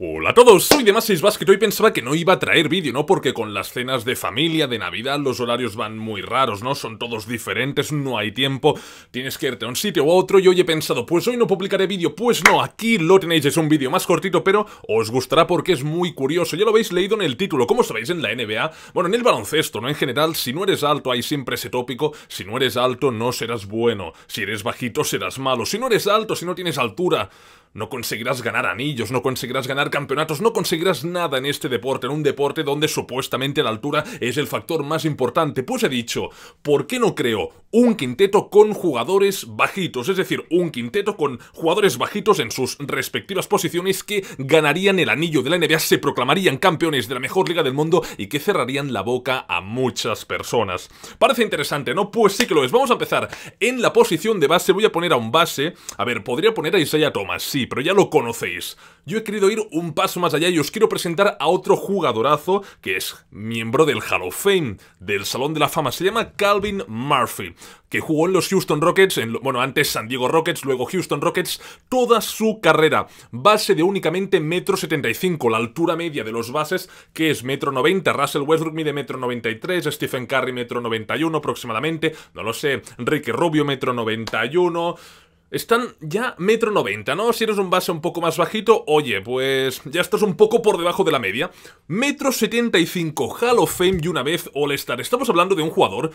Hola a todos, soy de Más Basket. Hoy pensaba que no iba a traer vídeo, ¿no? Porque con las cenas de familia, de Navidad, los horarios van muy raros, ¿no? Son todos diferentes, no hay tiempo, tienes que irte a un sitio u otro y hoy he pensado, pues hoy no publicaré vídeo, pues no, aquí lo tenéis, es un vídeo más cortito, pero os gustará porque es muy curioso. Ya lo habéis leído en el título, como sabéis en la NBA, bueno, en el baloncesto, ¿no? En general, si no eres alto hay siempre ese tópico, si no eres alto no serás bueno, si eres bajito serás malo, si no eres alto, si no tienes altura, no conseguirás ganar anillos, no conseguirás ganar campeonatos, no conseguirás nada en este deporte, en un deporte donde supuestamente la altura es el factor más importante. Pues he dicho, ¿por qué no creo un quinteto con jugadores bajitos? Es decir, un quinteto con jugadores bajitos en sus respectivas posiciones que ganarían el anillo de la NBA, se proclamarían campeones de la mejor liga del mundo y que cerrarían la boca a muchas personas. Parece interesante, ¿no? Pues sí que lo es. Vamos a empezar. En la posición de base voy a poner a un base. A ver, podría poner a Isaiah Thomas, pero ya lo conocéis. Yo he querido ir un paso más allá y os quiero presentar a otro jugadorazo que es miembro del Hall of Fame, del Salón de la Fama. Se llama Calvin Murphy, que jugó en los Houston Rockets, en, bueno, antes San Diego Rockets, luego Houston Rockets, toda su carrera. Base de únicamente metro 75, la altura media de los bases, que es metro 90. Russell Westbrook mide metro 93, Stephen Curry metro 91 aproximadamente, no lo sé, Enrique Rubio metro 91... Están ya metro noventa, ¿no? Si eres un base un poco más bajito, oye, pues ya estás un poco por debajo de la media. Metro 75, Hall of Fame y una vez All-Star. Estamos hablando de un jugador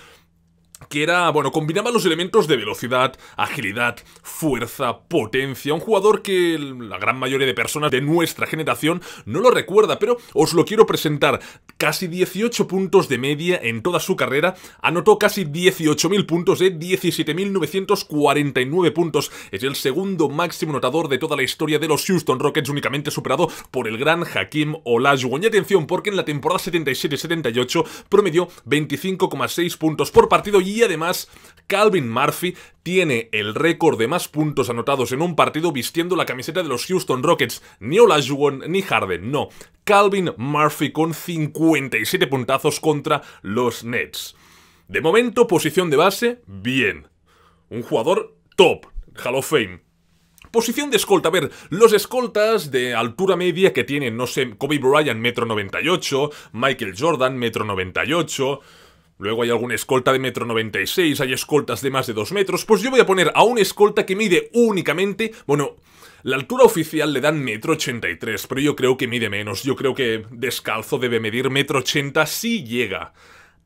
que era, bueno, combinaba los elementos de velocidad, agilidad, fuerza, potencia. Un jugador que la gran mayoría de personas de nuestra generación no lo recuerda, pero os lo quiero presentar. Casi 18 puntos de media en toda su carrera. Anotó casi 18.000 puntos de 17.949 puntos. Es el segundo máximo anotador de toda la historia de los Houston Rockets, únicamente superado por el gran Hakim Olajuwon. Y atención, porque en la temporada 77-78 promedió 25,6 puntos por partido y y además Calvin Murphy tiene el récord de más puntos anotados en un partido vistiendo la camiseta de los Houston Rockets. Ni Olajuwon ni Harden, no. Calvin Murphy con 57 puntazos contra los Nets. De momento, posición de base, bien. Un jugador top, Hall of Fame. Posición de escolta, a ver, los escoltas de altura media que tienen, no sé, Kobe Bryant, metro 98, Michael Jordan, metro 98... Luego hay alguna escolta de metro seis. hay escoltas de más de 2 metros. Pues yo voy a poner a una escolta que mide únicamente, bueno, la altura oficial le dan metro 83, pero yo creo que mide menos. Yo creo que descalzo debe medir metro ochenta si llega.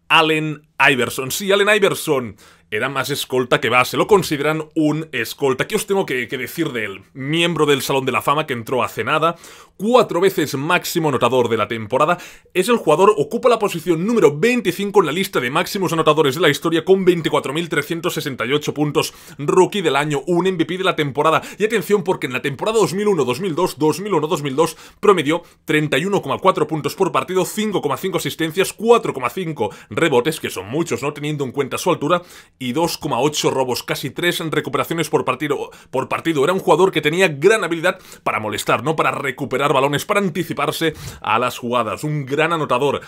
Allen Iverson. Sí, Allen Iverson era más escolta que base. Lo consideran un escolta. ¿Qué os tengo que, decir del Miembro del Salón de la Fama que entró hace nada. Cuatro veces máximo anotador de la temporada. Es el jugador, ocupa la posición número 25 en la lista de máximos anotadores de la historia con 24.368 puntos. Rookie del año, un MVP de la temporada. Y atención porque en la temporada 2001-2002, 2001-2002 promedió 31,4 puntos por partido, 5,5 asistencias, 4,5 rebotes, que son muchos, ¿no? Teniendo en cuenta su altura, y 2,8 robos, casi 3 en recuperaciones por partido, por partido. Era un jugador que tenía gran habilidad para molestar, ¿no? Para recuperar balones, para anticiparse a las jugadas. Un gran anotador.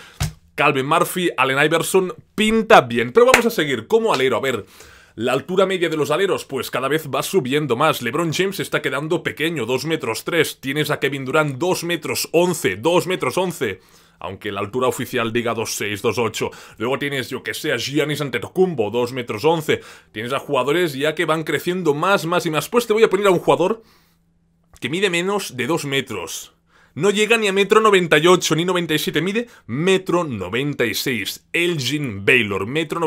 Calvin Murphy, Allen Iverson, pinta bien. Pero vamos a seguir como alero, a ver... La altura media de los aleros, pues cada vez va subiendo más. LeBron James está quedando pequeño, 2 metros 3. Tienes a Kevin Durant, 2 metros 11, 2 metros 11 aunque la altura oficial diga 2'6, 2'8. Luego tienes, yo que sé, a Giannis Antetokounmpo, 2 metros 11. Tienes a jugadores ya que van creciendo más, más y más. Pues te voy a poner a un jugador que mide menos de 2 metros. No llega ni a 1'98, 98 ni 97, mide 1'96. Elgin Baylor, metro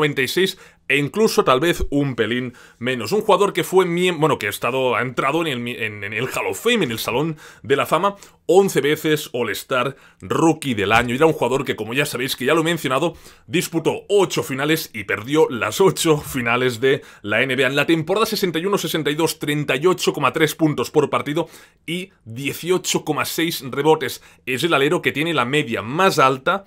e incluso tal vez un pelín menos. Un jugador que fue bueno, que ha estado ha entrado en el, el Hall of Fame, en el Salón de la Fama, 11 veces All-Star Rookie del año. Era un jugador que, como ya sabéis, que ya lo he mencionado, disputó 8 finales y perdió las 8 finales de la NBA. En la temporada 61-62, 38,3 puntos por partido y 18,6 rebotes. Es el alero que tiene la media más alta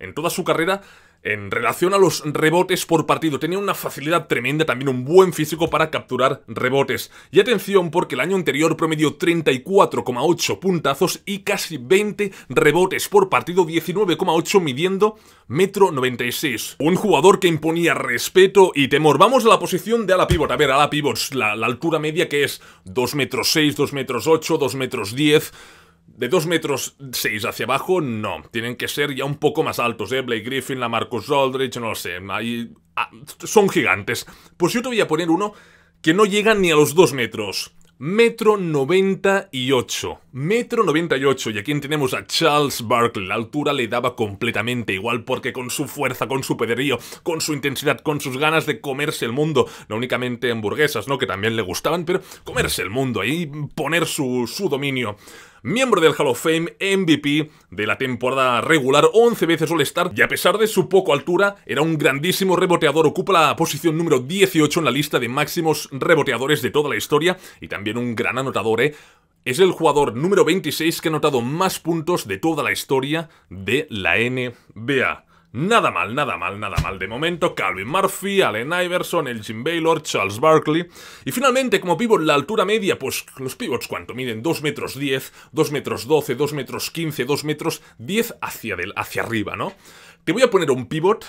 en toda su carrera en relación a los rebotes por partido. Tenía una facilidad tremenda, también un buen físico para capturar rebotes. Y atención porque el año anterior promedió 34,8 puntazos y casi 20 rebotes por partido, 19,8 midiendo metro 96. Un jugador que imponía respeto y temor. Vamos a la posición de ala pivot. A ver, ala pivot, la, altura media que es 2 metros 6, 2 metros 8, metros 10 de 2 metros 6 hacia abajo, no. Tienen que ser ya un poco más altos, ¿eh? Blake Griffin, la Marcus Aldridge, no lo sé. Ah, son gigantes. Pues yo te voy a poner uno que no llega ni a los 2 metros. Metro 98. Metro 98. Y aquí tenemos a Charles Barkley. La altura le daba completamente igual porque con su fuerza, con su poderío, con su intensidad, con sus ganas de comerse el mundo. No únicamente hamburguesas, ¿no? Que también le gustaban, pero comerse el mundo ahí, poner su, su dominio miembro del Hall of Fame, MVP de la temporada regular, 11 veces All-Star, y a pesar de su poco altura, era un grandísimo reboteador, ocupa la posición número 18 en la lista de máximos reboteadores de toda la historia, y también un gran anotador, ¿eh? Es el jugador número 26 que ha anotado más puntos de toda la historia de la NBA. Nada mal, nada mal, nada mal. De momento, Calvin Murphy, Allen Iverson, Elgin Baylor, Charles Barkley. Y finalmente, como pívot, la altura media, pues los pívots, ¿cuánto miden 2 metros 10, 2 metros 12, 2 metros 15, 2 metros 10 hacia, arriba, ¿no? Te voy a poner un pivot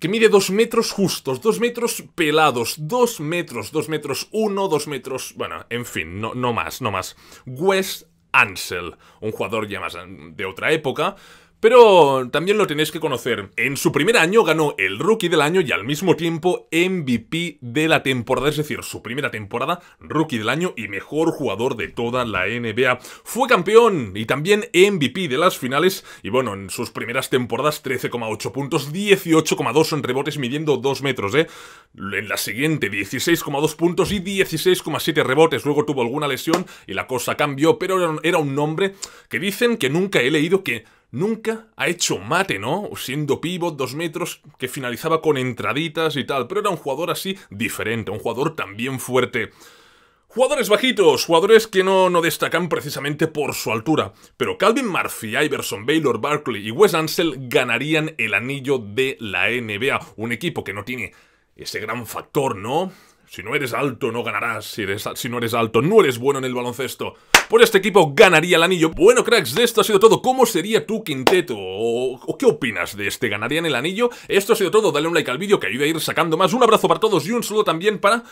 que mide 2 metros justos, 2 metros pelados, 2 metros, 2 metros 1, 2 metros... Bueno, en fin, no, no más, no más. Wes Ansel, un jugador ya más de otra época, pero también lo tenéis que conocer. En su primer año ganó el Rookie del Año y al mismo tiempo MVP de la temporada, es decir, su primera temporada, Rookie del Año y mejor jugador de toda la NBA. Fue campeón y también MVP de las finales y bueno, en sus primeras temporadas 13,8 puntos, 18,2 en rebotes midiendo 2 metros, ¿eh? En la siguiente 16,2 puntos y 16,7 rebotes. Luego tuvo alguna lesión y la cosa cambió, pero era un nombre que dicen que nunca he leído que nunca ha hecho mate, ¿no? Siendo pivot, dos metros, que finalizaba con entraditas y tal, pero era un jugador así diferente, un jugador también fuerte. Jugadores bajitos, jugadores que no, no destacan precisamente por su altura, pero Calvin Murphy, Iverson, Baylor, Barkley y Wes Ansel ganarían el anillo de la NBA, un equipo que no tiene ese gran factor, ¿no? Si no eres alto, no ganarás. Si, no eres alto, no eres bueno en el baloncesto. Por este equipo ganaría el anillo. Bueno, cracks, de esto ha sido todo. ¿Cómo sería tu quinteto? ¿O, qué opinas de este? ¿Ganaría en el anillo? Esto ha sido todo. Dale un like al vídeo que ayuda a ir sacando más. Un abrazo para todos y un saludo también para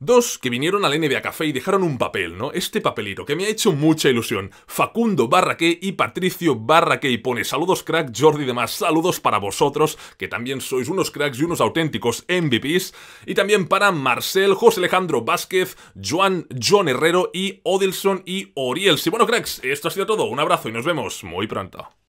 Dos que vinieron al NBA Café y dejaron un papel, ¿no? Este papelito, que me ha hecho mucha ilusión. Facundo Barraque y Patricio Barraque Y pone saludos crack, Jordi demás. Saludos para vosotros, que también sois unos cracks y unos auténticos MVPs. Y también para Marcel, José Alejandro Vázquez, Joan, John Herrero y Odilson y Oriel. Y bueno cracks, esto ha sido todo. Un abrazo y nos vemos muy pronto.